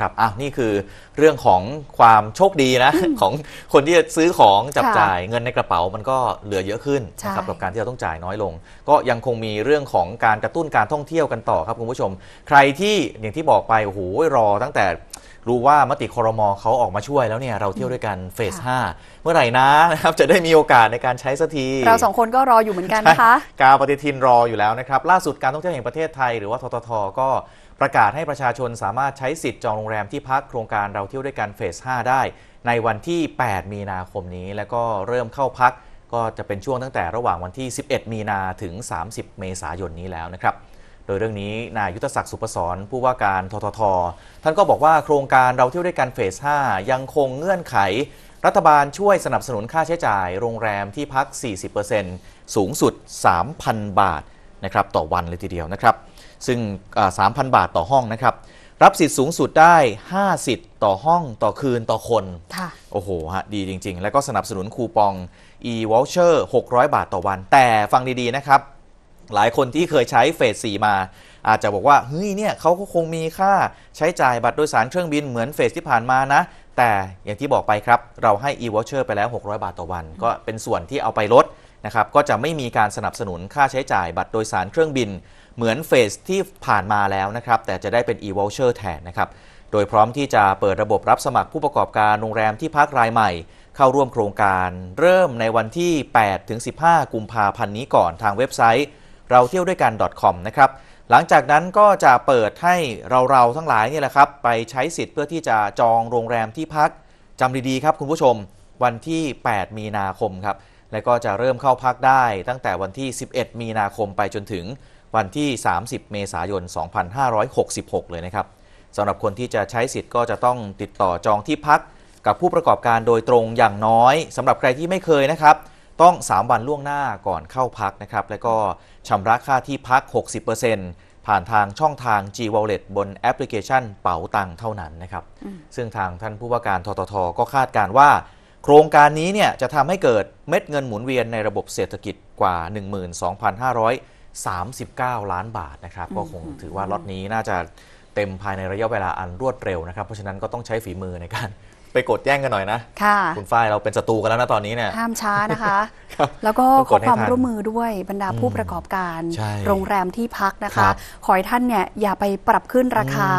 ครับอ้าวนี่คือเรื่องของความโชคดีนะของคนที่จะซื้อของจับจ่ายเงินในกระเป๋ามันก็เหลือเยอะขึ้นนะครับกับการที่เราต้องจ่ายน้อยลง ก็ยังคงมีเรื่องของการกระตุ้นการท่องเที่ยวกันต่อครับคุณผู้ชม ใครที่อย่างที่บอกไปโอ้โหรอตั้งแต่รู้ว่ามติคอรมอเขาออกมาช่วย แล้วเนี่ยเราเที่ยวด้วยกันเฟส5เมื่อไหร่นะนะครับจะได้มีโอกาสในการใช้สักทีเราสองคนก็รออยู่เหมือนกันนะคะ การปฏิทินรออยู่แล้วนะครับ ล่าสุดการท่องเที่ยวแห่งประเทศไทยหรือว่าทททก็ประกาศให้ประชาชนสามารถใช้สิทธิ์จองโรงแรมที่พักโครงการเราเที่ยวด้วยกันเฟส5ได้ ในวันที่ 8 มีนาคมนี้แล้วก็เริ่มเข้าพัก ก็จะเป็นช่วงตั้งแต่ระหว่างวันที่ 11 มีนาถึง30เมษายนนี้แล้วนะครับโดยเรื่องนี้นายยุทธศักดิ์สุพศรผู้ว่าการทททท่านก็บอกว่าโครงการเราเที่ยวด้วยกันเฟส5ยังคงเงื่อนไข รัฐบาลช่วยสนับสนุนค่าใช้จ่าย โรงแรมที่พัก40%สูงสุด 3,000 บาทนะครับต่อวันเลยทีเดียวนะครับซึ่ง 3,000 บาทต่อห้องนะครับ รับสิทธิ์สูงสุดได้ 5 สิทธิ์ต่อห้องต่อคืนต่อคน โอ้โหฮะดีจริงๆ แล้วก็สนับสนุนคูปอง e-voucher 600 บาทต่อวัน แต่ฟังดีๆ นะครับหลายคนที่เคยใช้เฟส 4 มาอาจจะบอกว่า เฮ้ยเนี่ยเขาก็คงมีค่าใช้จ่ายบัตรโดยสารเครื่องบินเหมือนเฟสที่ผ่านมานะแต่อย่างที่บอกไปครับเราให้ e-voucher ไปแล้ว 600 บาทต่อวัน ก็เป็นส่วนที่เอาไปลดนะครับก็จะไม่มีการสนับสนุนค่าใช้จ่ายบัตรโดยสารเครื่องบิน เหมือนเฟสที่ผ่านมาแล้วนะครับแต่จะได้เป็น e-voucher แทนนะครับโดยพร้อมที่จะเปิดระบบรับสมัครผู้ประกอบการโรงแรมที่พักรายใหม่ เข้าร่วมโครงการเริ่มในวันที่ 8 ถึง 15 กุมภาพันธ์นี้ก่อนทางเว็บไซต์เราเที่ยวด้วยกัน .com นะครับหลังจากนั้นก็จะเปิดให้เราเราทั้งหลายนี่แหละครับ ไปใช้สิทธิ์เพื่อที่จะจองโรงแรมที่พักจำดีๆครับ คุณผู้ชมวันที่ 8 มีนาคมครับและก็จะเริ่มเข้าพักได้ตั้งแต่วันที่ 11 มีนาคมไปจนถึงวันที่ 30 เมษายน 2566 เลยนะครับสำหรับคนที่จะใช้สิทธิ์ก็จะต้องติดต่อจองที่พัก กับผู้ประกอบการโดยตรงอย่างน้อยสำหรับใครที่ไม่เคยนะครับ ต้อง 3 วันล่วงหน้าก่อนเข้าพักนะครับ และก็ชำระค่าที่พัก 60%ผ่านทางช่องทาง G Wallet บนแอปพลิเคชันเป๋าตังเท่านั้นนะครับซึ่งทางท่านผู้ว่าการ ททท ก็คาดการว่าครงการนี้เนี่ยจะทำให้เกิดเม็ดเงินหมุนเวียนในระบบเศรษฐกิจกว่า 12,539 ล้านบาทนะครับก็คงถือว่าล็อตนี้น่าจะเต็มภายในระยะเวลาอันรวดเร็วนะครับเพราะฉะนั้นก็ต้องใช้ฝีมือในการ ไปกดแย่งกันหน่อยนะค่ะคุณฝ้ายเราเป็นศัตรูกันแล้วนะตอนนี้เนี่ยห้ามช้านะคะแล้วก็ขอความร่วมมือด้วยบรรดาผู้ประกอบการ โรงแรมที่พักนะคะ ขอให้ท่านเนี่ยอย่าไปปรับขึ้นราคา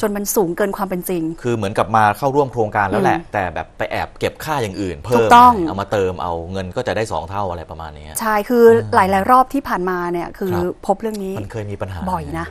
จนมันสูงเกินความเป็นจริง คือเหมือนกับมาเข้าร่วมโครงการแล้วแหละ แต่แบบไปแอบเก็บค่าอย่างอื่น เพิ่มเอามาเติมเอาเงินก็จะได้ 2 เท่าอะไรประมาณนี้ใช่ คือหลายๆรอบที่ผ่านมาเนี่ยคือพบเรื่องนี้มันเคยมีปัญหาบ่อยนะ